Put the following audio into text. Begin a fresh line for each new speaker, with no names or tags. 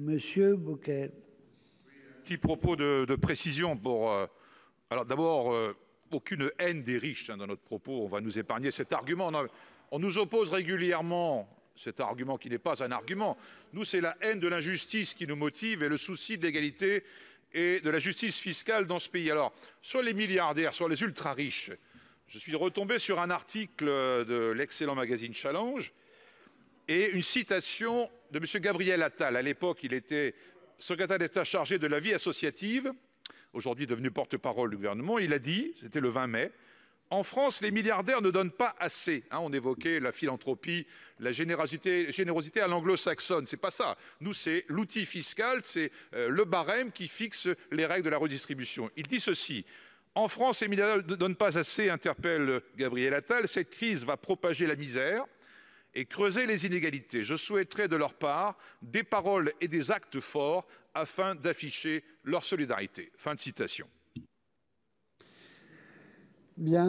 Monsieur Bouquet. Petit propos de, précision pour. Euh, alors d'abord, euh, aucune haine des riches hein, dans notre propos. On va nous épargner cet argument. on nous oppose régulièrement cet argument qui n'est pas un argument. Nous, c'est la haine de l'injustice qui nous motive et le souci de l'égalité et de la justice fiscale dans ce pays. Alors, sur les milliardaires, soit les ultra-riches, je suis retombé sur un article euh, de l'excellent magazine Challenge et une citation de M. Gabriel Attal. À l'époque, il était secrétaire d'État chargé de la vie associative, aujourd'hui devenu porte-parole du gouvernement. Il a dit, c'était le 20 mai, en France, les milliardaires ne donnent pas assez. Hein, on évoquait la philanthropie, la générosité, générosité à l'anglo-saxonne. C'est pas ça. Nous, c'est l'outil fiscal, c'est euh, le barème qui fixe les règles de la redistribution. Il dit ceci. En France, les milliardaires ne donnent pas assez, interpelle Gabriel Attal. Cette crise va propager la misère, et creuser les inégalités. Je souhaiterais de leur part des paroles et des actes forts afin d'afficher leur solidarité. Fin de citation. Bien.